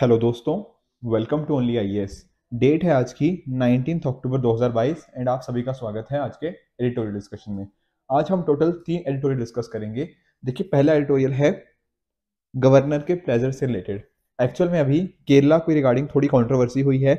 hello दोस्तों welcome to only I date है आज की नाइनटीन अक्टूबर 2022 एंड आप सभी का स्वागत है आज के एडिटोरियल डिस्कशन में आज हम टोटल तीन एडिटोरियल डिस्कस करेंगे देखिए पहला एडिटोरियल है गवर्नर के प्लेजर से रिलेटेड एक्चुअल में अभी केरला की रिगार्डिंग थोड़ी कॉन्ट्रोवर्सी हुई है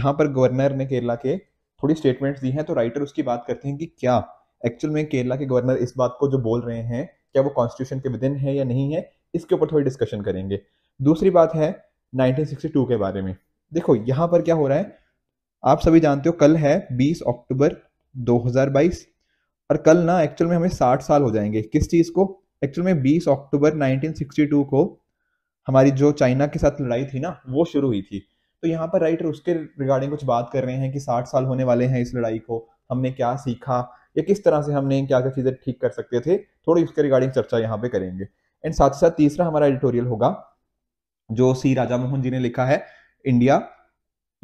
जहाँ पर गवर्नर ने केरला के थोड़ी स्टेटमेंट्स दी हैं तो राइटर उसकी बात करते हैं कि क्या एक्चुअल में केरला के गवर्नर इस बात को जो बोल रहे हैं क्या वो कॉन्स्टिट्यूशन के विदिन है या नहीं है इसके ऊपर थोड़ी डिस्कशन करेंगे दूसरी बात है 1962 के बारे में देखो यहाँ पर क्या हो रहा है आप सभी जानते हो कल है 20 अक्टूबर 2022 और कल ना एक्चुअल में हमें 60 साल हो जाएंगे किस चीज़ को एक्चुअल में 20 अक्टूबर 1962 को हमारी जो चाइना के साथ लड़ाई थी ना वो शुरू हुई थी तो यहाँ पर राइटर उसके रिगार्डिंग कुछ बात कर रहे हैं कि 60 साल होने वाले हैं इस लड़ाई को हमने क्या सीखा या किस तरह से हमने क्या क्या चीज़ें ठीक कर सकते थे थोड़ी उसके रिगार्डिंग चर्चा यहाँ पे करेंगे एंड साथ ही साथ तीसरा हमारा एडिटोरियल होगा जो सी राजा मोहन जी ने लिखा है इंडिया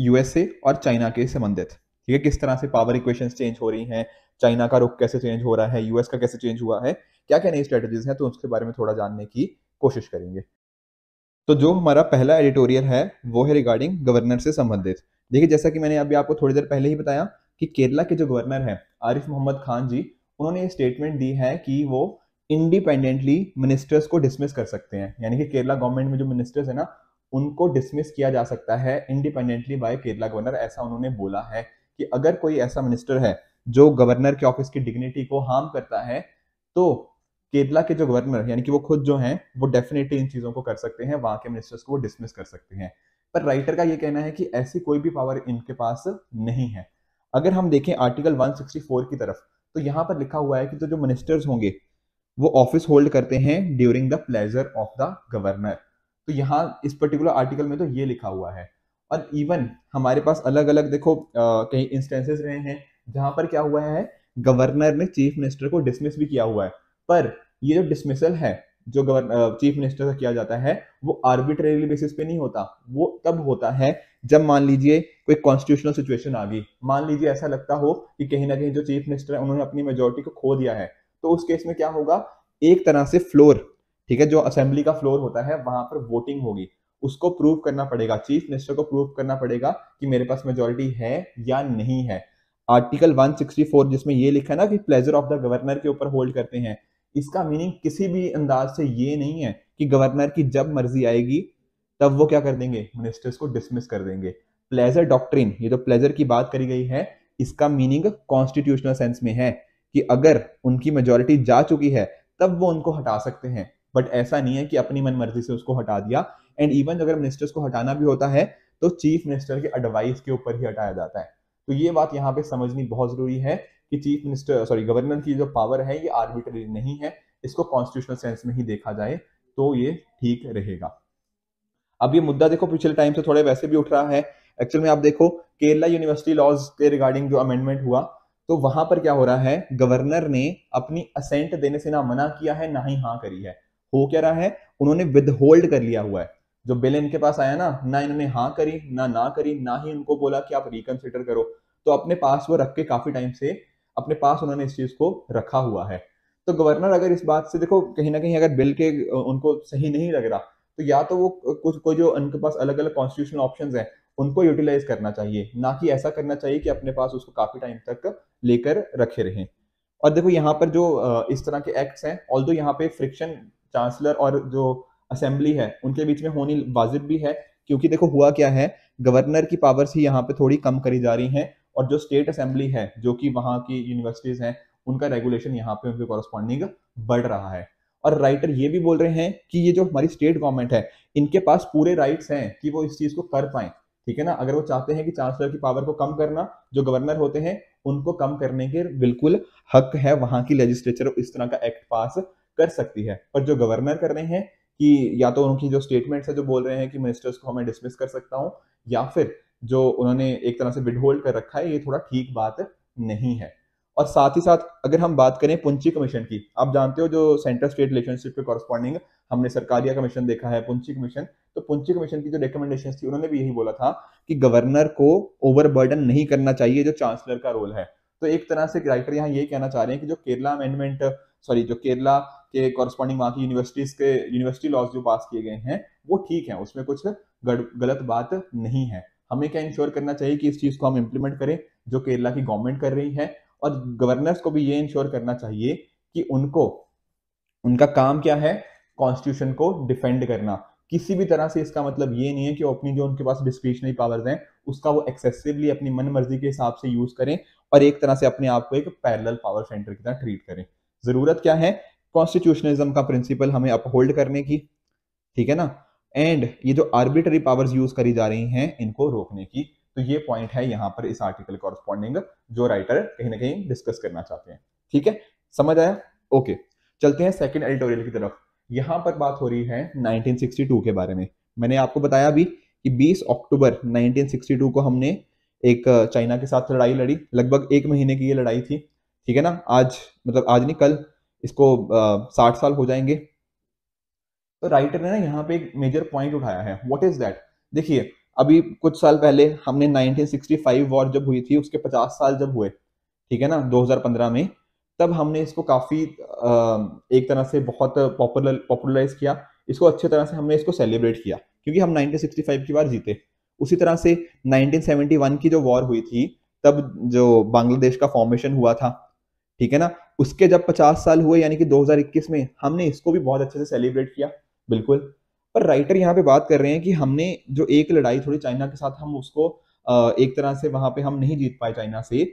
यूएसए और चाइना के संबंधित ठीक है किस तरह से पावर इक्वेशन चेंज हो रही हैं चाइना का रुख कैसे चेंज हो रहा है यूएस का कैसे चेंज हुआ है क्या क्या नई स्ट्रेटेजीज हैं तो उसके बारे में थोड़ा जानने की कोशिश करेंगे तो जो हमारा पहला एडिटोरियल है वो है रिगार्डिंग गवर्नर से संबंधित देखिए जैसा कि मैंने अभी आपको थोड़ी देर पहले ही बताया कि केरला के जो गवर्नर हैं आरिफ मोहम्मद खान जी उन्होंने ये स्टेटमेंट दी है कि वो इंडिपेंडेंटली मिनिस्टर्स को डिसमिस कर सकते हैं यानी कि केरला गवर्नमेंट में जो मिनिस्टर्स है ना उनको डिसमिस किया जा सकता है इंडिपेंडेंटली बाय केरला गवर्नर ऐसा उन्होंने बोला है कि अगर कोई ऐसा मिनिस्टर है जो गवर्नर के ऑफिस की डिग्निटी को हार्म करता है तो केरला के जो गवर्नर यानी कि वो खुद जो हैं वो डेफिनेटली इन चीज़ों को कर सकते हैं वहां के मिनिस्टर्स को वो डिसमिस कर सकते हैं पर राइटर का ये कहना है कि ऐसी कोई भी पावर इनके पास नहीं है अगर हम देखें आर्टिकल 164 की तरफ तो यहाँ पर लिखा हुआ है कि तो जो मिनिस्टर्स होंगे वो ऑफिस होल्ड करते हैं during the pleasure of the governor तो यहाँ इस पर्टिकुलर आर्टिकल में तो ये लिखा हुआ है और इवन हमारे पास अलग अलग देखो कई इंस्टेंसेस रहे हैं जहां पर क्या हुआ है गवर्नर ने चीफ मिनिस्टर को डिसमिस भी किया हुआ है पर ये जो डिसमिसल है जो गवर्नर चीफ मिनिस्टर का किया जाता है वो आर्बिट्रेरी बेसिस पे नहीं होता वो तब होता है जब मान लीजिए कोई कॉन्स्टिट्यूशनल सिचुएशन आ गई मान लीजिए ऐसा लगता हो कि कहीं ना कहीं जो चीफ मिनिस्टर है उन्होंने अपनी मेजोरिटी को खो दिया है तो उस केस में क्या होगा एक तरह से फ्लोर ठीक है जो असेंबली का फ्लोर होता है वहां पर वोटिंग होगी उसको प्रूव करना पड़ेगा चीफ मिनिस्टर को प्रूव करना पड़ेगा कि मेरे पास मेजोरिटी है या नहीं है आर्टिकल 164 जिसमें ये लिखा ना कि प्लेजर ऑफ द गवर्नर के ऊपर होल्ड करते हैं इसका मीनिंग किसी भी अंदाज से ये नहीं है कि गवर्नर की जब मर्जी आएगी तब वो क्या कर देंगे मिनिस्टर्स को डिसमिस कर देंगे प्लेजर डॉक्ट्रिन ये जो तो प्लेजर की बात करी गई है इसका मीनिंग कॉन्स्टिट्यूशनल सेंस में है कि अगर उनकी मेजोरिटी जा चुकी है तब वो उनको हटा सकते हैं बट ऐसा नहीं है कि अपनी मन मर्जी से उसको हटा दिया एंड इवन अगर मिनिस्टर्स को हटाना भी होता है तो चीफ मिनिस्टर के एडवाइस के ऊपर ही हटाया जाता है तो ये बात यहाँ पे समझनी बहुत जरूरी है कि चीफ मिनिस्टर सॉरी गवर्नर की जो पावर है ये आर्बिटरी नहीं है इसको कॉन्स्टिट्यूशनल सेंस में ही देखा जाए तो ये ठीक रहेगा अब ये मुद्दा देखो पिछले टाइम से थोड़े वैसे भी उठ रहा है एक्चुअल में आप देखो केरला यूनिवर्सिटी लॉज के रिगार्डिंग जो अमेंडमेंट हुआ तो वहां पर क्या हो रहा है गवर्नर ने अपनी असेंट देने से ना मना किया है ना ही हाँ करी है हो क्या रहा है उन्होंने विदहोल्ड कर लिया हुआ है जो बिल इनके पास आया ना ना इन्होंने हाँ करी ना ना करी ना ही उनको बोला कि आप रिकनसिडर करो तो अपने पास वो रख के काफी टाइम से अपने पास उन्होंने इस चीज को रखा हुआ है तो गवर्नर अगर इस बात से देखो कहीं ना कहीं अगर बिल के उनको सही नहीं लग रहा तो या तो वो कुछ कोई जो उनके पास अलग अलग कॉन्स्टिट्यूशनल ऑप्शन है उनको यूटिलाइज करना चाहिए ना कि ऐसा करना चाहिए कि अपने पास उसको काफ़ी टाइम तक लेकर रखे रहें और देखो यहाँ पर जो इस तरह के एक्ट्स हैं ऑल दो यहाँ पे फ्रिक्शन चांसलर और जो असेंबली है उनके बीच में होनी वाजिब भी है क्योंकि देखो हुआ क्या है गवर्नर की पावर्स ही यहाँ पे थोड़ी कम करी जा रही हैं और जो स्टेट असेंबली है जो कि वहाँ की यूनिवर्सिटीज हैं उनका रेगुलेशन यहाँ पे उनके कॉरस्पॉन्डिंग बढ़ रहा है और राइटर ये भी बोल रहे हैं कि ये जो हमारी स्टेट गवर्नमेंट है इनके पास पूरे राइट्स हैं कि वो इस चीज़ को कर पाए ठीक है ना अगर वो चाहते हैं कि चांसलर की पावर को कम करना जो गवर्नर होते हैं उनको कम करने के बिल्कुल हक है वहां की लेजिस्लेचर इस तरह का एक्ट पास कर सकती है पर जो गवर्नर कर रहे हैं कि या तो उनकी जो स्टेटमेंट्स है जो बोल रहे हैं कि मिनिस्टर्स को मैं डिसमिस कर सकता हूँ या फिर जो उन्होंने एक तरह से विडहोल्ड कर रखा है ये थोड़ा ठीक बात नहीं है और साथ ही साथ अगर हम बात करें पुंची कमीशन की आप जानते हो जो सेंट्रल स्टेट रिलेशनशिप के कॉरस्पॉन्डिंग हमने सरकारिया कमीशन देखा है पुंची कमीशन तो पुंची कमीशन की जो रिकमेंडेशन थी उन्होंने भी यही बोला था कि गवर्नर को ओवरबर्डन नहीं करना चाहिए जो चांसलर का रोल है तो एक तरह से राइटर यहाँ ये कहना चाह रहे हैं कि जो केरला अमेंडमेंट सॉरी जो केरला के कॉरस्पॉन्डिंग वहां की यूनिवर्सिटीज के यूनिवर्सिटी लॉज जो पास किए गए हैं वो ठीक है उसमें कुछ गलत बात नहीं है हमें क्या इंश्योर करना चाहिए कि इस चीज को हम इम्प्लीमेंट करें जो केरला की गवर्नमेंट कर रही है और गवर्नर्स को भी ये इंश्योर करना चाहिए कि उनको उनका काम क्या है कॉन्स्टिट्यूशन को डिफेंड करना किसी भी तरह से इसका मतलब ये नहीं है कि अपनी जो उनके पास डिस्क्रिप्शनरी पावर्स हैं उसका वो एक्सेसिवली अपनी मन मर्जी के हिसाब से यूज करें और एक तरह से अपने आप को एक पैरल पावर सेंटर की तरह ट्रीट करें जरूरत क्या है कॉन्स्टिट्यूशनलिज्म का प्रिंसिपल हमें अपहोल्ड करने की ठीक है ना एंड ये जो आर्बिटरी पावर्स यूज करी जा रही हैं इनको रोकने की तो ये पॉइंट है यहाँ पर इस आर्टिकल कॉरस्पॉन्डिंग जो राइटर कहीं ना कहीं डिस्कस करना चाहते हैं ठीक है समझ आया ओके चलते हैं सेकेंड एडिटोरियल की तरफ यहां पर बात हो रही है 1962 के बारे में मैंने आपको बताया अभी कि 20 अक्टूबर 1962 को हमने एक चाइना के साथ लड़ाई लड़ी लगभग एक महीने की ये लड़ाई थी ठीक है ना आज मतलब आज नहीं कल इसको साठ साल हो जाएंगे तो राइटर ने ना यहाँ पे एक मेजर पॉइंट उठाया है व्हाट इज दैट देखिए अभी कुछ साल पहले हमने 1965 वॉर जब हुई थी उसके 50 साल जब हुए ठीक है ना 2015 में तब हमने इसको काफ़ी एक तरह से बहुत पॉपुलर पॉपुलराइज किया इसको अच्छे तरह से हमने इसको सेलिब्रेट किया क्योंकि हम 1965 की बार जीते उसी तरह से 1971 की जो वॉर हुई थी तब जो बांग्लादेश का फॉर्मेशन हुआ था ठीक है ना उसके जब 50 साल हुए यानी कि 2021 में हमने इसको भी बहुत अच्छे से सेलिब्रेट किया बिल्कुल पर राइटर यहाँ पे बात कर रहे हैं कि हमने जो एक लड़ाई थोड़ी चाइना के साथ हम उसको एक तरह से वहां पे हम नहीं जीत पाए चाइना से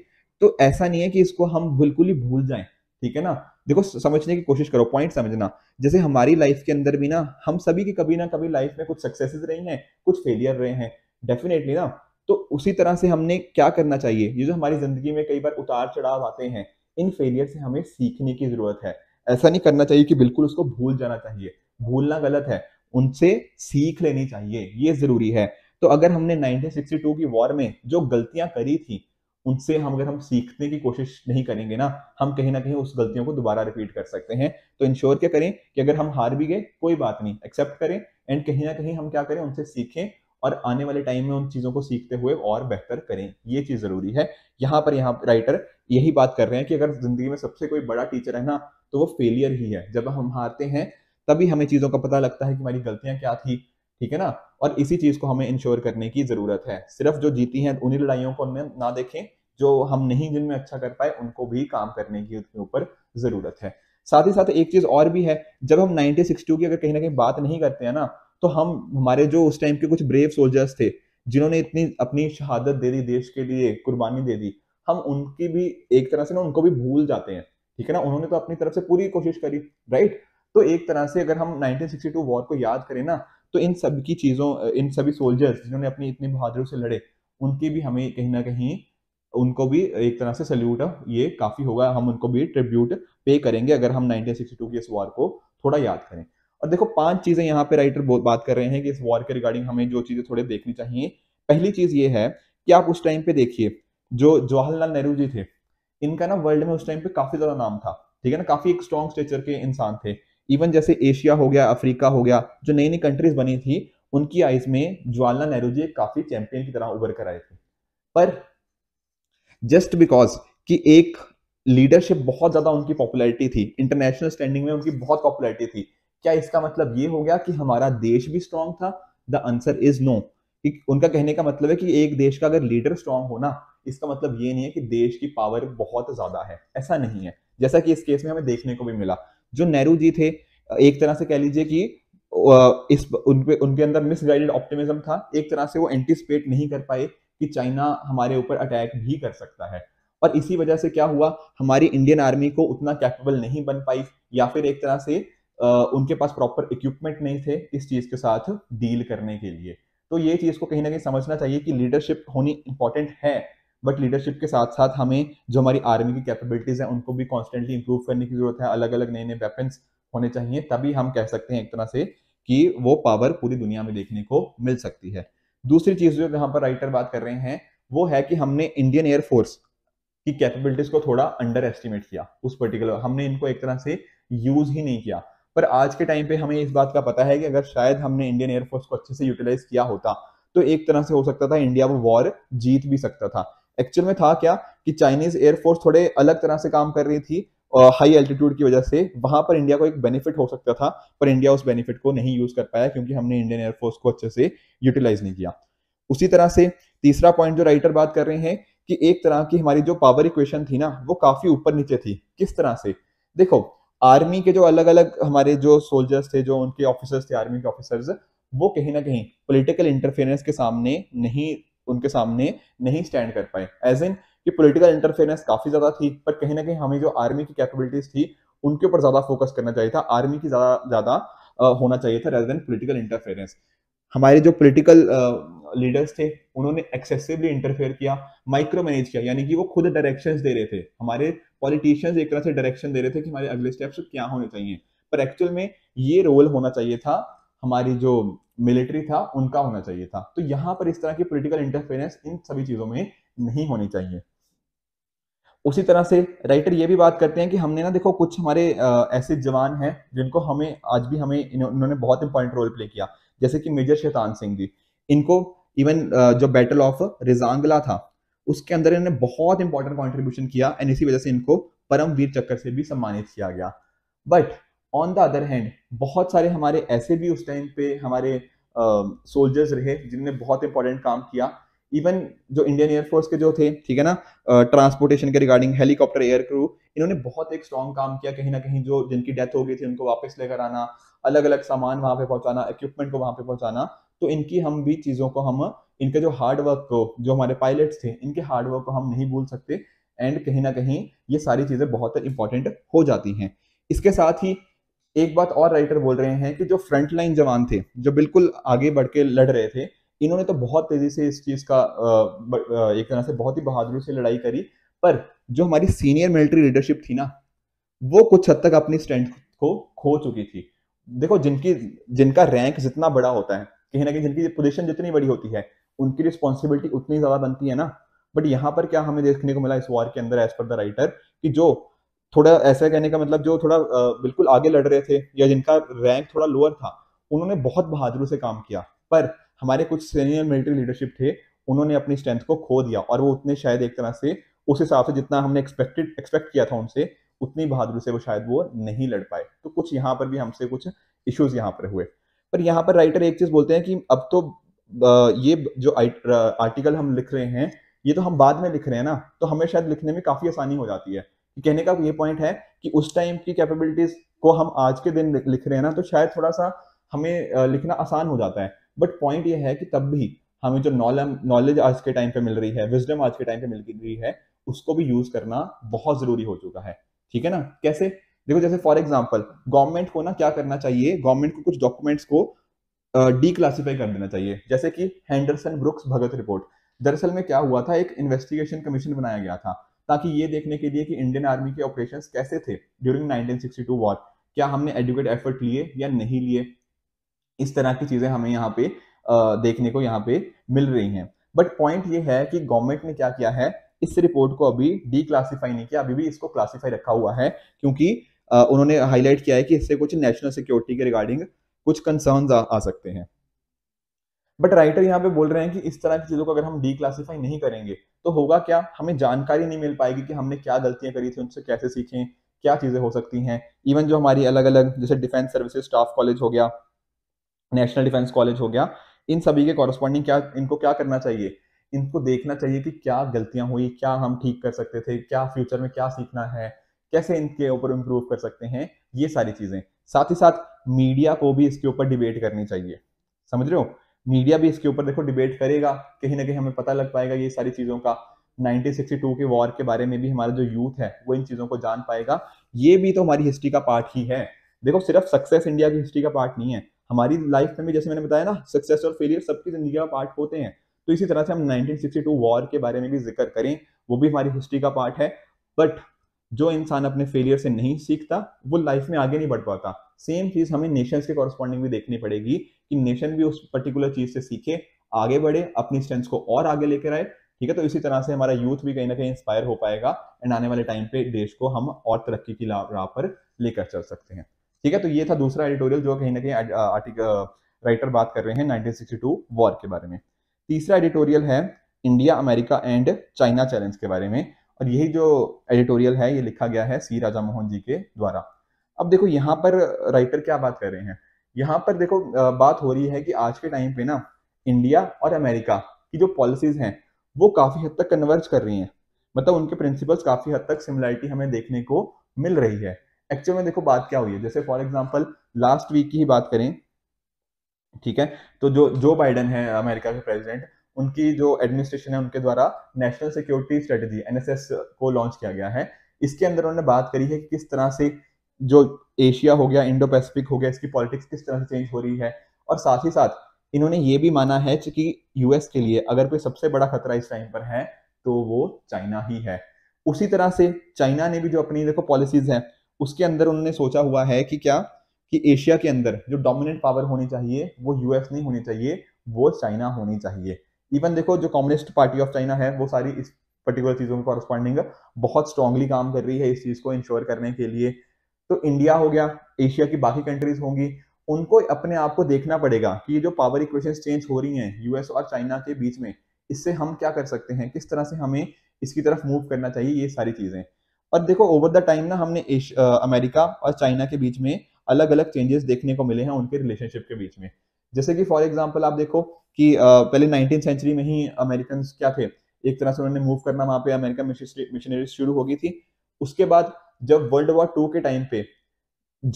तो ऐसा नहीं है कि इसको हम बिल्कुल ही भूल जाएं ठीक है ना देखो समझने की कोशिश करो पॉइंट समझना जैसे हमारी लाइफ के अंदर भी ना हम सभी की कभी ना कभी लाइफ में कुछ सक्सेसेस रही हैं कुछ फेलियर रहे हैं डेफिनेटली ना तो उसी तरह से हमने क्या करना चाहिए ये जो हमारी जिंदगी में कई बार उतार चढ़ाव आते हैं इन फेलियर से हमें सीखने की जरूरत है ऐसा नहीं करना चाहिए कि बिल्कुल उसको भूल जाना चाहिए भूलना गलत है उनसे सीख लेनी चाहिए ये जरूरी है तो अगर हमने 1962 की वॉर में जो गलतियां करी थी उनसे हम अगर हम सीखने की कोशिश नहीं करेंगे ना हम कहीं ना कहीं उस गलतियों को दोबारा रिपीट कर सकते हैं तो इंश्योर क्या करें कि अगर हम हार भी गए कोई बात नहीं एक्सेप्ट करें एंड कहीं ना कहीं हम क्या करें उनसे सीखें और आने वाले टाइम में उन चीज़ों को सीखते हुए और बेहतर करें ये चीज़ ज़रूरी है यहाँ पर यहाँ राइटर यही बात कर रहे हैं कि अगर ज़िंदगी में सबसे कोई बड़ा टीचर है ना तो वो फेलियर ही है जब हम हारते हैं तभी हमें चीज़ों का पता लगता है कि हमारी गलतियां क्या थी ठीक है ना और इसी चीज़ को हमें इंश्योर करने की ज़रूरत है सिर्फ जो जीती हैं उन्हीं लड़ाइयों को हमें ना देखें जो हम नहीं जिनमें अच्छा कर पाए उनको भी काम करने की उसके ऊपर जरूरत है साथ ही साथ एक चीज और भी है जब हम नाइनटीन की अगर कहीं ना कहीं बात नहीं करते हैं ना तो हम हमारे जो उस टाइम के कुछ ब्रेव सोल्जर्स थे जिन्होंने इतनी अपनी शहादत दे दी देश के लिए कुर्बानी दे दी हम उनकी भी एक तरह से ना उनको भी भूल जाते हैं ठीक है ना उन्होंने तो अपनी तरफ से पूरी कोशिश करी राइट तो एक तरह से अगर हम 1962 वॉर को याद करें ना तो इन सब की चीजों इन सभी सोल्जर्स जिन्होंने अपनी इतनी बहादुर से लड़े उनकी भी हमें कहीं ना कहीं उनको भी एक तरह से सल्यूट ये काफ़ी होगा हम उनको भी ट्रिब्यूट पे करेंगे अगर हम 1962 की इस वॉर को थोड़ा याद करें और देखो पांच चीज़ें यहाँ पे राइटर बात कर रहे हैं कि इस वॉर के रिगार्डिंग हमें जो चीज़ें थोड़े देखनी चाहिए पहली चीज़ ये है कि आप उस टाइम पे देखिए जो जवाहरलाल नेहरू जी थे इनका ना वर्ल्ड में उस टाइम पे काफ़ी ज़्यादा नाम था ठीक है ना काफ़ी एक स्ट्रॉन्ग स्टेचर के इंसान थे इवन जैसे एशिया हो गया अफ्रीका हो गया जो नई नई कंट्रीज बनी थी उनकी आइज में जवाहरलाल नेहरू जी काफ़ी चैंपियन की तरह उभर कर आए थे पर जस्ट बिकॉज कि एक लीडरशिप बहुत ज्यादा उनकी पॉपुलैरिटी थी इंटरनेशनल स्टैंडिंग में उनकी बहुत पॉपुलैरिटी थी क्या इसका मतलब ये हो गया कि हमारा देश भी स्ट्रांग था द आंसर इज नो उनका कहने का मतलब है कि एक देश का अगर लीडर स्ट्रांग ना इसका मतलब ये नहीं है कि देश की पावर बहुत ज्यादा है ऐसा नहीं है जैसा कि इस केस में हमें देखने को भी मिला जो नेहरू जी थे एक तरह से कह लीजिए कि इस उनके उनके अंदर मिसगाइडेड ऑप्टिमिज्म था एक तरह से वो एंटिसिपेट नहीं कर पाए कि चाइना हमारे ऊपर अटैक भी कर सकता है और इसी वजह से क्या हुआ हमारी इंडियन आर्मी को उतना कैपेबल नहीं बन पाई या फिर एक तरह से उनके पास प्रॉपर इक्विपमेंट नहीं थे इस चीज के साथ डील करने के लिए तो ये चीज को कहीं ना कहीं समझना चाहिए कि लीडरशिप होनी इंपॉर्टेंट है बट लीडरशिप के साथ साथ हमें जो हमारी आर्मी की कैपेबिलिटीज हैं उनको भी कॉन्स्टेंटली इंप्रूव करने की जरूरत है अलग अलग नए नए वेपन्स होने चाहिए तभी हम कह सकते हैं एक तरह से कि वो पावर पूरी दुनिया में देखने को मिल सकती है दूसरी चीज जो यहाँ पर राइटर बात कर रहे हैं वो है कि हमने इंडियन एयरफोर्स की कैपेबिलिटीज को थोड़ा अंडर एस्टिमेट किया उस पर्टिकुलर हमने इनको एक तरह से यूज ही नहीं किया पर आज के टाइम पे हमें इस बात का पता है कि अगर शायद हमने इंडियन एयरफोर्स को अच्छे से यूटिलाइज किया होता तो एक तरह से हो सकता था इंडिया वो वॉर जीत भी सकता था एक्चुअल में था क्या कि चाइनीज एयरफोर्स थोड़े अलग तरह से काम कर रही थी हाई एल्टीट्यूड की वजह से वहां पर इंडिया को एक बेनिफिट हो सकता था पर इंडिया उस बेनिफिट को नहीं यूज कर पाया क्योंकि हमने इंडियन एयरफोर्स को अच्छे से यूटिलाइज नहीं किया उसी तरह से तीसरा पॉइंट जो राइटर बात कर रहे हैं कि एक तरह की हमारी जो पावर इक्वेशन थी ना वो काफी ऊपर नीचे थी किस तरह से देखो आर्मी के जो अलग अलग हमारे जो सोल्जर्स थे जो उनके ऑफिसर्स थे आर्मी के ऑफिसर्स वो कहीं ना कहीं पॉलिटिकल इंटरफेरेंस के सामने नहीं उनके सामने नहीं स्टैंड कर पाए एज इन कि पॉलिटिकल इंटरफेरेंस काफी ज्यादा थी पर कहीं ना कहीं हमें जो आर्मी की कैपेबिलिटीज थी उनके ऊपर ज्यादा फोकस करना चाहिए था आर्मी की ज्यादा ज्यादा होना चाहिए था रेदर देन पोलिटिकल इंटरफेरेंस हमारे जो पोलिटिकल लीडर्स थे उन्होंने एक्सेसिवली इंटरफेयर किया माइक्रो मैनेज किया यानी कि वो खुद डायरेक्शन दे रहे थे हमारे पॉलिटिशियंस एक तरह से डायरेक्शन दे रहे थे कि हमारे अगले स्टेप्स क्या होने चाहिए पर एक्चुअल में ये रोल होना चाहिए था हमारी जो मिलिट्री था उनका होना चाहिए था तो यहाँ पर इस तरह की पोलिटिकल इंटरफेरेंस इन सभी चीजों में नहीं होनी चाहिए उसी तरह से राइटर ये भी बात करते हैं कि हमने ना देखो कुछ हमारे ऐसे जवान हैं जिनको हमें आज भी हमें इन्होंने बहुत इंपॉर्टेंट रोल प्ले किया जैसे कि मेजर शैतान सिंह जी इनको इवन जो बैटल ऑफ रिजांगला था उसके अंदर इन्होंने बहुत इंपॉर्टेंट कॉन्ट्रीब्यूशन किया एंड इसी वजह से इनको परमवीर चक्कर से भी सम्मानित किया गया but on the other hand बहुत सारे हमारे ऐसे भी उस टाइम पे हमारे सोल्जर्स uh, रहे जिन्होंने बहुत इंपॉर्टेंट काम किया इवन जो इंडियन एयरफोर्स के जो थे ठीक है ना ट्रांसपोर्टेशन के रिगार्डिंग हेलीकॉप्टर एयर क्रू इन्होंने बहुत एक स्ट्रॉन्ग काम किया कहीं ना कहीं जो जिनकी डेथ हो गई थी उनको वापस लेकर आना अलग अलग सामान वहां पे पहुंचाना इक्विपमेंट को वहां पे पहुंचाना तो इनकी हम भी चीजों को हम इनके जो हार्ड वर्क को जो हमारे पायलट्स थे इनके हार्ड वर्क को हम नहीं भूल सकते एंड कहीं ना कहीं ये सारी चीजें बहुत इंपॉर्टेंट हो जाती हैं इसके साथ ही एक बात और राइटर बोल रहे हैं कि जो फ्रंटलाइन जवान थे जो बिल्कुल आगे बढ़ के लड़ रहे थे इन्होंने तो बहुत तेजी से इस चीज का एक तरह से बहुत ही बहादुरी से लड़ाई करी पर जो हमारी सीनियर मिलिट्री लीडरशिप थी ना वो कुछ हद तक अपनी स्ट्रेंथ को खो चुकी थी देखो जिनकी जिनका रैंक जितना बड़ा होता है कहीं ना कहीं जिनकी पोजीशन जितनी बड़ी होती है उनकी रिस्पॉन्सिबिलिटी उतनी ज्यादा बनती है ना बट यहाँ पर क्या हमें देखने को मिला इस वॉर के अंदर एज पर द राइटर कि जो थोड़ा ऐसा कहने का मतलब जो थोड़ा बिल्कुल आगे लड़ रहे थे या जिनका रैंक थोड़ा लोअर था उन्होंने बहुत बहादुरी से काम किया पर हमारे कुछ सीनियर मिलिट्री लीडरशिप थे उन्होंने अपनी स्ट्रेंथ को खो दिया और वो उतने शायद एक तरह से उस हिसाब से जितना हमने एक्सपेक्टेड एक्सपेक्ट किया था उनसे उतनी बहादुरी से वो शायद वो नहीं लड़ पाए तो कुछ यहाँ पर भी हमसे कुछ इश्यूज यहाँ पर हुए पर यहाँ पर राइटर एक चीज बोलते हैं कि अब तो ये जो आर्टिकल हम लिख रहे हैं ये तो हम बाद में लिख रहे हैं ना तो हमें शायद लिखने में काफी आसानी हो जाती है कहने का ये पॉइंट है कि उस टाइम की कैपेबिलिटीज को हम आज के दिन लिख रहे हैं ना तो शायद थोड़ा सा हमें लिखना आसान हो जाता है बट पॉइंट ये है कि तब भी हमें जो नॉलेज आज के टाइम पे मिल रही है विजडम आज के टाइम पे मिल रही है उसको भी यूज करना बहुत जरूरी हो चुका है ठीक है ना कैसे देखो जैसे फॉर एग्जाम्पल गवर्नमेंट को ना क्या करना चाहिए गवर्नमेंट को कुछ डॉक्यूमेंट्स को डी uh, क्लासीफाई कर देना चाहिए जैसे कि हैंडरसन ब्रुक्स भगत रिपोर्ट दरअसल में क्या हुआ था एक इन्वेस्टिगेशन कमीशन बनाया गया था ताकि ये देखने के लिए कि इंडियन आर्मी के ऑपरेशंस कैसे थे ड्यूरिंग 1962 वॉर क्या हमने एडुकेट एफर्ट लिए या नहीं लिए इस तरह की चीजें हमें यहाँ पे देखने को यहाँ पे मिल रही हैं बट पॉइंट ये है कि गवर्नमेंट ने क्या किया है इस रिपोर्ट को अभी डी क्लासीफाई नहीं किया अभी भी इसको क्लासीफाई रखा हुआ है क्योंकि उन्होंने हाईलाइट किया है कि इससे कुछ नेशनल सिक्योरिटी के रिगार्डिंग कुछ कंसर्न आ, आ सकते हैं बट राइटर यहाँ पे बोल रहे हैं कि इस तरह की चीजों को अगर हम डी क्लासीफाई नहीं करेंगे तो होगा क्या हमें जानकारी नहीं मिल पाएगी कि हमने क्या गलतियां करी थी उनसे कैसे सीखें क्या चीजें हो सकती हैं इवन जो हमारी अलग अलग जैसे डिफेंस सर्विसेज स्टाफ कॉलेज हो गया नेशनल डिफेंस कॉलेज हो गया इन सभी के कॉरस्पॉन्डिंग क्या इनको क्या करना चाहिए इनको देखना चाहिए कि क्या गलतियां हुई क्या हम ठीक कर सकते थे क्या फ्यूचर में क्या सीखना है कैसे इनके ऊपर इम्प्रूव कर सकते हैं ये सारी चीजें साथ ही साथ मीडिया को भी इसके ऊपर डिबेट करनी चाहिए समझ रहे हो मीडिया भी इसके ऊपर देखो डिबेट करेगा कहीं ना कहीं हमें पता लग पाएगा ये सारी चीजों का 1962 के वॉर के बारे में भी हमारा जो यूथ है वो इन चीजों को जान पाएगा ये भी तो हमारी हिस्ट्री का पार्ट ही है देखो सिर्फ सक्सेस इंडिया की हिस्ट्री का पार्ट नहीं है हमारी लाइफ में भी जैसे मैंने बताया ना सक्सेस और फेलियर सबकी जिंदगी का पार्ट होते हैं तो इसी तरह से हम 1962 वॉर के बारे में भी जिक्र करें वो भी हमारी हिस्ट्री का पार्ट है बट जो इंसान अपने फेलियर से नहीं सीखता वो लाइफ में आगे नहीं बढ़ पाता सेम चीज हमें नेशंस के कॉरस्पॉन्डिंग भी देखनी पड़ेगी कि नेशन भी उस पर्टिकुलर चीज से सीखे आगे बढ़े अपनी स्ट्रेंथ को और आगे लेकर आए ठीक है तो इसी तरह से हमारा यूथ भी कहीं ना कहीं इंस्पायर हो पाएगा एंड आने वाले टाइम पे देश को हम और तरक्की की राह पर लेकर चल सकते हैं ठीक है तो ये था दूसरा एडिटोरियल जो कहीं ना कहीं आर्टिकल राइटर बात कर रहे हैं 1962 वॉर के बारे में तीसरा एडिटोरियल है India America and China challenge के बारे में और यही जो एडिटोरियल है ये लिखा गया है सी राजा मोहन जी के द्वारा अब देखो यहाँ पर राइटर क्या बात कर रहे हैं यहाँ पर देखो बात हो रही है कि आज के टाइम पे ना इंडिया और अमेरिका की जो पॉलिसीज हैं वो काफी हद तक कन्वर्ज कर रही हैं मतलब उनके प्रिंसिपल्स काफी हद तक सिमिलैरिटी हमें देखने को मिल रही है एक्चुअल में देखो बात क्या हुई है जैसे फॉर एग्जाम्पल लास्ट वीक की ही बात करें ठीक है तो जो जो बाइडन है अमेरिका के प्रेसिडेंट उनकी जो एडमिनिस्ट्रेशन है उनके द्वारा नेशनल सिक्योरिटी स्ट्रेटेजी एनएसएस को लॉन्च किया गया है इसके अंदर उन्होंने बात करी है कि किस तरह से जो एशिया हो गया इंडो पैसिफिक हो गया इसकी पॉलिटिक्स किस तरह से चेंज हो रही है और साथ ही साथ इन्होंने ये भी माना है कि यूएस के लिए अगर कोई सबसे बड़ा खतरा इस टाइम पर है तो वो चाइना ही है उसी तरह से चाइना ने भी जो अपनी देखो पॉलिसीज हैं उसके अंदर उन्होंने सोचा हुआ है कि क्या कि एशिया के अंदर जो डोमिनेंट पावर होनी चाहिए वो यूएस नहीं होनी चाहिए वो चाइना होनी चाहिए इवन देखो जो कम्युनिस्ट पार्टी ऑफ चाइना है वो सारी इस पर्टिकुलर चीज़ों में कॉरस्पॉन्डिंग बहुत स्ट्रांगली काम कर रही है इस चीज़ को इंश्योर करने के लिए तो इंडिया हो गया एशिया की बाकी कंट्रीज होंगी उनको अपने आप को देखना पड़ेगा कि ये जो पावर इक्वेशन चेंज हो रही हैं यूएस और चाइना के बीच में इससे हम क्या कर सकते हैं किस तरह से हमें इसकी तरफ मूव करना चाहिए ये सारी चीज़ें और देखो ओवर द टाइम ना हमने अमेरिका और चाइना के बीच में अलग अलग चेंजेस देखने को मिले हैं उनके रिलेशनशिप के बीच में जैसे कि फॉर एग्जाम्पल आप देखो कि पहले नाइनटीन सेंचुरी में ही अमेरिकन क्या थे एक तरह से उन्होंने मूव करना वहाँ पे अमेरिका मिशनरी शुरू हो गई थी उसके बाद जब वर्ल्ड वॉर टू के टाइम पे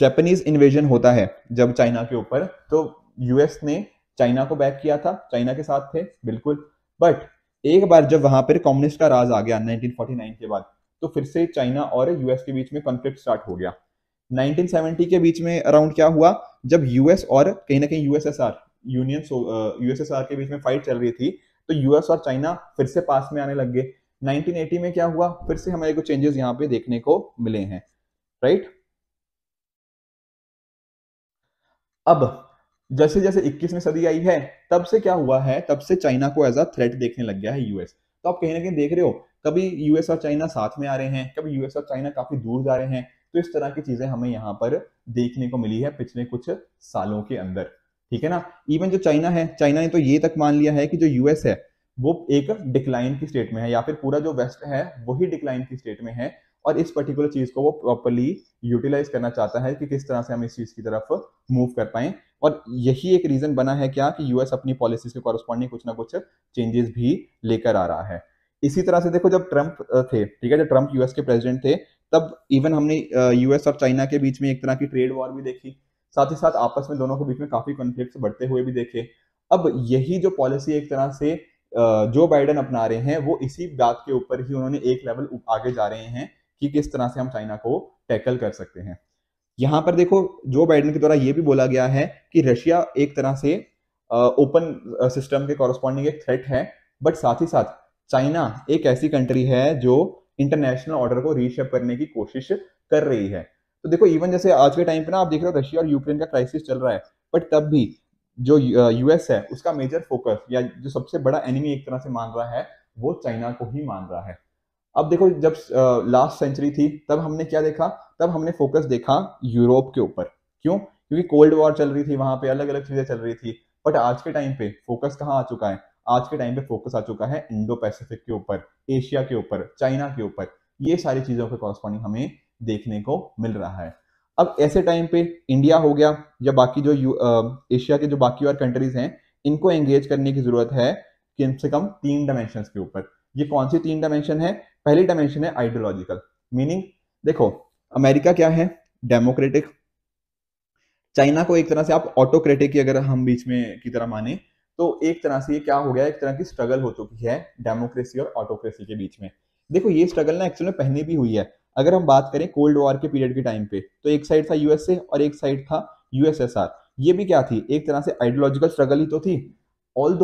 जापानीज इन्वेजन होता है जब चाइना के ऊपर तो यूएस ने चाइना को बैक किया था चाइना के साथ थे बिल्कुल बट एक बार जब वहां पर कम्युनिस्ट का राज आ गया 1949 के बाद तो फिर से चाइना और यूएस के बीच में कॉन्फ्लिक्ट स्टार्ट हो गया 1970 के बीच में अराउंड क्या हुआ जब यूएस और कहीं ना कहीं यूएसएसआर यूनियन यूएसएसआर के बीच में फाइट चल रही थी तो यूएस और चाइना फिर से पास में आने लग गए 1980 में क्या हुआ फिर से हमारे को चेंजेस यहाँ पे देखने को मिले हैं राइट अब जैसे जैसे 21वीं सदी आई है तब से क्या हुआ है तब से चाइना को एज अ थ्रेट देखने लग गया है यूएस तो आप कहीं ना कहीं देख रहे हो कभी यूएस और चाइना साथ में आ रहे हैं कभी यूएस और चाइना काफी दूर जा रहे हैं तो इस तरह की चीजें हमें यहाँ पर देखने को मिली है पिछले कुछ सालों के अंदर ठीक है ना इवन जो चाइना है चाइना ने तो ये तक मान लिया है कि जो यूएस है वो एक डिक्लाइन की स्टेट में है या फिर पूरा जो वेस्ट है वही डिक्लाइन की स्टेट में है और इस पर्टिकुलर चीज को वो प्रॉपरली यूटिलाइज करना चाहता है कि किस तरह से हम इस चीज की तरफ मूव कर पाए और यही एक रीजन बना है क्या कि यूएस अपनी पॉलिसीज के कॉरस्पॉन्डिंग कुछ ना कुछ चेंजेस भी लेकर आ रहा है इसी तरह से देखो जब ट्रंप थे ठीक है जब ट्रंप यूएस के प्रेसिडेंट थे तब इवन हमने यूएस और चाइना के बीच में एक तरह की ट्रेड वॉर भी देखी साथ ही साथ आपस में दोनों के बीच में काफी कॉन्फ्लिक्ट बढ़ते हुए भी देखे अब यही जो पॉलिसी एक तरह से जो बाइडन अपना रहे हैं वो इसी बात के ऊपर ही उन्होंने एक लेवल आगे जा रहे हैं कि किस तरह से हम चाइना को टैकल कर सकते हैं यहाँ पर देखो जो बाइडन के द्वारा ये भी बोला गया है कि रशिया एक तरह से ओपन सिस्टम के कॉरस्पॉन्डिंग एक थ्रेट है बट साथ ही साथ चाइना एक ऐसी कंट्री है जो इंटरनेशनल ऑर्डर को रीशेप करने की कोशिश कर रही है तो देखो इवन जैसे आज के टाइम पे ना आप देख रहे हो रशिया और यूक्रेन का क्राइसिस चल रहा है बट तब भी जो यूएस है उसका मेजर फोकस या जो सबसे बड़ा एनिमी एक तरह से मान रहा है वो चाइना को ही मान रहा है अब देखो जब लास्ट सेंचुरी थी तब हमने क्या देखा तब हमने फोकस देखा यूरोप के ऊपर क्यों क्योंकि कोल्ड वॉर चल रही थी वहां पे अलग अलग चीजें चल रही थी बट आज के टाइम पे फोकस कहाँ आ चुका है आज के टाइम पे फोकस आ चुका है इंडो पैसिफिक के ऊपर एशिया के ऊपर चाइना के ऊपर ये सारी चीजों के कॉरस्पॉन्डिंग हमें देखने को मिल रहा है अब ऐसे टाइम पे इंडिया हो गया या बाकी जो एशिया के जो बाकी और कंट्रीज हैं इनको एंगेज करने की जरूरत है कम से कम तीन डायमेंशन के ऊपर ये कौन सी तीन डायमेंशन है पहली डायमेंशन है आइडियोलॉजिकल मीनिंग देखो अमेरिका क्या है डेमोक्रेटिक चाइना को एक तरह से आप ऑटोक्रेटिक अगर हम बीच में की तरह माने तो एक तरह से ये क्या हो गया एक तरह की स्ट्रगल हो चुकी है डेमोक्रेसी और ऑटोक्रेसी के बीच में देखो ये स्ट्रगल ना एक्चुअली पहले भी हुई है अगर हम बात करें कोल्ड वॉर के पीरियड के टाइम पे तो एक साइड था यूएसए और एक साइड था यूएसएसआर ये भी क्या थी एक तरह से आइडियोलॉजिकल स्ट्रगल ही तो थी ऑल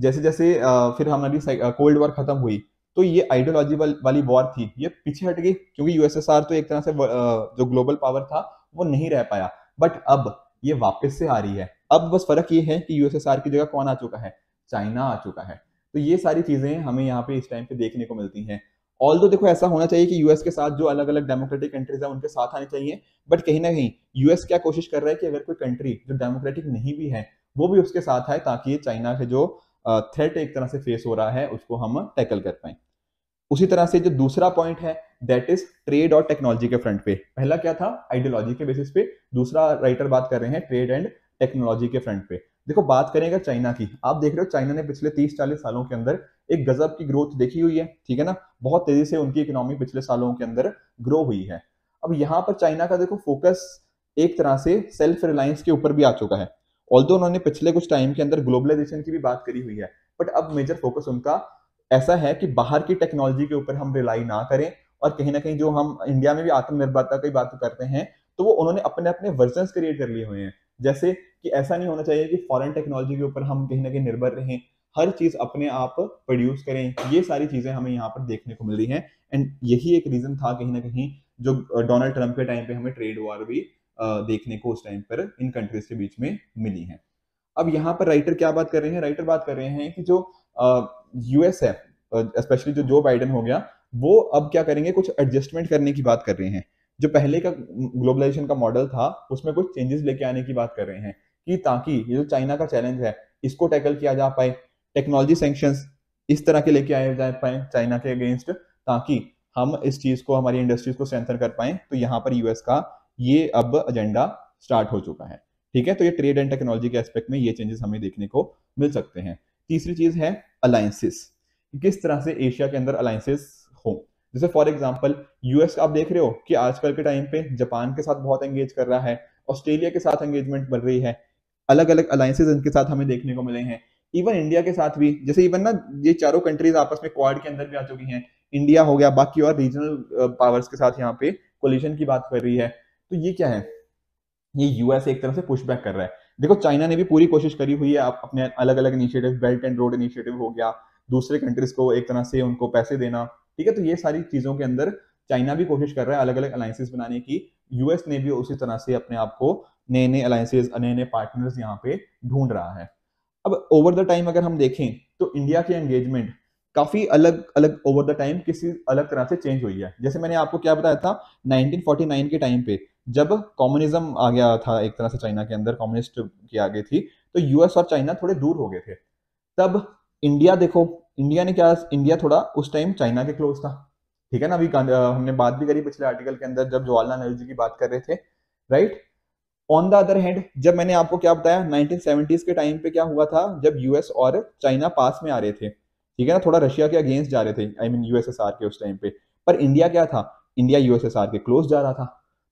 जैसे जैसे फिर हमारी कोल्ड वॉर खत्म हुई तो ये आइडियोलॉजी वाली वॉर थी ये पीछे हट गई क्योंकि यूएसएसआर तो एक तरह से जो ग्लोबल पावर था वो नहीं रह पाया बट अब ये वापस से आ रही है अब बस फर्क ये है कि यूएसएसआर की जगह कौन आ चुका है चाइना आ चुका है तो ये सारी चीजें हमें यहाँ पे इस टाइम पे देखने को मिलती हैं ऑल तो देखो ऐसा होना चाहिए कि यूएस के साथ जो अलग अलग डेमोक्रेटिक कंट्रीज है उनके साथ आने चाहिए बट कहीं ना कहीं यूएस क्या कोशिश कर रहा है कि अगर कोई कंट्री जो डेमोक्रेटिक नहीं भी है वो भी उसके साथ आए ताकि चाइना के जो थ्रेट एक तरह से फेस हो रहा है उसको हम टैकल कर पाए उसी तरह से जो दूसरा पॉइंट है दैट इज ट्रेड और टेक्नोलॉजी के फ्रंट पे पहला क्या था आइडियोलॉजी के बेसिस पे दूसरा राइटर बात कर रहे हैं ट्रेड एंड टेक्नोलॉजी के फ्रंट पे देखो बात करें अगर चाइना की आप देख रहे हो चाइना ने पिछले 30-40 सालों के अंदर एक गजब की ग्रोथ देखी हुई है ठीक है ना बहुत तेजी से उनकी इकोनॉमी पिछले सालों के अंदर ग्रो हुई है अब यहाँ पर चाइना का देखो फोकस एक तरह से सेल्फ रिलायंस के ऊपर भी आ चुका है ऑल उन्होंने पिछले कुछ टाइम के अंदर ग्लोबलाइजेशन की भी बात करी हुई है बट अब मेजर फोकस उनका ऐसा है कि बाहर की टेक्नोलॉजी के ऊपर हम रिलाई ना करें और कहीं ना कहीं जो हम इंडिया में भी आत्मनिर्भरता की बात करते हैं तो वो उन्होंने अपने अपने वर्जन क्रिएट कर लिए हुए हैं जैसे कि ऐसा नहीं होना चाहिए कि फॉरेन टेक्नोलॉजी के ऊपर हम कहीं ना कहीं निर्भर रहें हर चीज अपने आप प्रोड्यूस करें ये सारी चीजें हमें यहाँ पर देखने को मिल रही हैं एंड यही एक रीजन था कहीं ना कहीं जो डोनाल्ड ट्रंप के टाइम पे हमें ट्रेड वॉर भी देखने को उस टाइम पर इन कंट्रीज के बीच में मिली है अब यहाँ पर राइटर क्या बात कर रहे हैं राइटर बात कर रहे हैं कि जो यूएस है स्पेशली जो जो बाइडन हो गया वो अब क्या करेंगे कुछ एडजस्टमेंट करने की बात कर रहे हैं जो पहले का ग्लोबलाइजेशन का मॉडल था उसमें कुछ चेंजेस लेके आने की बात कर रहे हैं कि ताकि ये जो चाइना का चैलेंज है इसको टैकल किया जा पाए टेक्नोलॉजी सेंक्शंस इस तरह के लेके आए जा पाए चाइना के अगेंस्ट ताकि हम इस चीज को हमारी इंडस्ट्रीज को स्ट्रेंथन कर पाए तो यहाँ पर यूएस का ये अब एजेंडा स्टार्ट हो चुका है ठीक है तो ये ट्रेड एंड टेक्नोलॉजी के एस्पेक्ट में ये चेंजेस हमें देखने को मिल सकते हैं तीसरी चीज है अलायंसेस किस तरह से एशिया के अंदर अलायंसेस हो जैसे फॉर एग्जाम्पल यूएस आप देख रहे हो कि आजकल के टाइम पे जापान के साथ बहुत एंगेज कर रहा है ऑस्ट्रेलिया के साथ एंगेजमेंट बढ़ रही है अलग अलग अलायंसेज इनके साथ हमें देखने को मिले हैं इवन इंडिया के साथ भी जैसे इवन ना ये चारों कंट्रीज आपस में क्वाड के अंदर भी आ चुकी हैं इंडिया हो गया बाकी और रीजनल पावर्स के साथ यहाँ पे कोलिशन की बात कर रही है तो ये क्या है ये यूएस एक तरह से पुशबैक कर रहा है देखो चाइना ने भी पूरी कोशिश करी हुई है अपने अलग अलग initiative belt and road initiative हो गया दूसरे कंट्रीज को एक तरह से उनको पैसे देना ठीक है तो ये सारी चीजों के अंदर चाइना भी कोशिश कर रहा है अलग अलग अलायंसेस बनाने की यूएस ने भी उसी तरह से अपने आप को नए नए अलायसेज नए नए पार्टनर्स यहाँ पे ढूंढ रहा है अब ओवर द टाइम अगर हम देखें तो इंडिया के एंगेजमेंट काफी अलग अलग ओवर द टाइम किसी अलग तरह से चेंज हुई है जैसे मैंने आपको क्या बताया था 1949 के टाइम पे जब कम्युनिज्म आ गया था एक तरह से चाइना के अंदर कम्युनिस्ट की आ गई थी तो यूएस और चाइना थोड़े दूर हो गए थे तब इंडिया देखो इंडिया ने क्या इंडिया थोड़ा उस टाइम चाइना के क्लोज था ठीक है ना अभी हमने बात भी करी पिछले आर्टिकल के अंदर जब जवाहरलाल नेहरू जी की बात कर रहे थे right on the other hand जब मैंने आपको क्या बताया 1970s के टाइम पे क्या हुआ था जब यूएस और चाइना पास में आ रहे थे ठीक है ना थोड़ा रशिया के अगेंस्ट जा रहे थे आई मीन यूएसएसआर के उस टाइम पे पर इंडिया क्या था इंडिया यूएसएसआर के क्लोज जा रहा था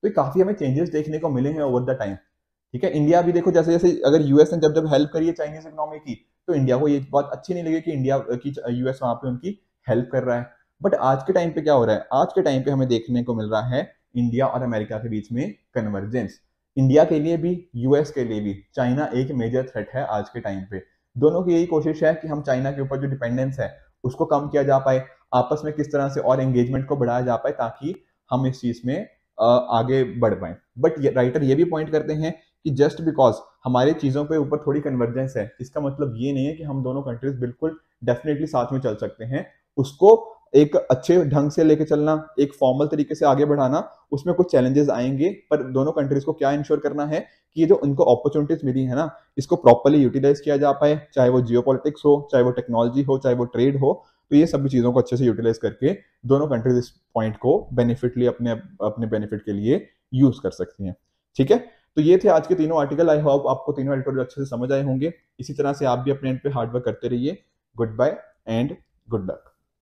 तो काफी हमें चेंजेस देखने को मिले हैं ओवर द टाइम ठीक है इंडिया भी देखो जैसे जैसे अगर यूएस ने जब जब हेल्प करी है चाइनीज इकोनॉमी की तो इंडिया को ये बात अच्छी नहीं लगी कि इंडिया की यूएस वहां पे उनकी हेल्प कर रहा है बट आज के टाइम पे क्या हो रहा है आज के टाइम पे हमें देखने को मिल रहा है इंडिया और अमेरिका के बीच में कन्वर्जेंस इंडिया के लिए भी यूएस के लिए भी चाइना एक मेजर थ्रेट है आज के टाइम पे दोनों की यही कोशिश है कि हम चाइना के ऊपर जो डिपेंडेंस है उसको कम किया जा पाए आपस में किस तरह से और एंगेजमेंट को बढ़ाया जा पाए ताकि हम इस चीज में आगे बढ़ पाए बट राइटर ये भी पॉइंट करते हैं कि जस्ट बिकॉज हमारे चीज़ों के ऊपर थोड़ी कन्वर्जेंस है इसका मतलब ये नहीं है कि हम दोनों कंट्रीज बिल्कुल डेफिनेटली साथ में चल सकते हैं उसको एक अच्छे ढंग से लेके चलना एक फॉर्मल तरीके से आगे बढ़ाना उसमें कुछ चैलेंजेस आएंगे पर दोनों कंट्रीज को क्या इंश्योर करना है कि ये जो उनको अपॉर्चुनिटीज मिली है ना इसको प्रॉपरली यूटिलाइज किया जा पाए चाहे वो जियो हो चाहे वो टेक्नोलॉजी हो चाहे वो ट्रेड हो तो ये सभी चीज़ों को अच्छे से यूटिलाइज करके दोनों कंट्रीज इस पॉइंट को बेनिफिटली अपने अपने बेनिफिट के लिए यूज कर सकती हैं ठीक है तो ये थे आज के तीनों आर्टिकल आई होप आपको तीनों एडिटोरियल अच्छे से समझ आए होंगे इसी तरह से आप भी अपने एंड पे हार्डवर्क करते रहिए goodbye and good luck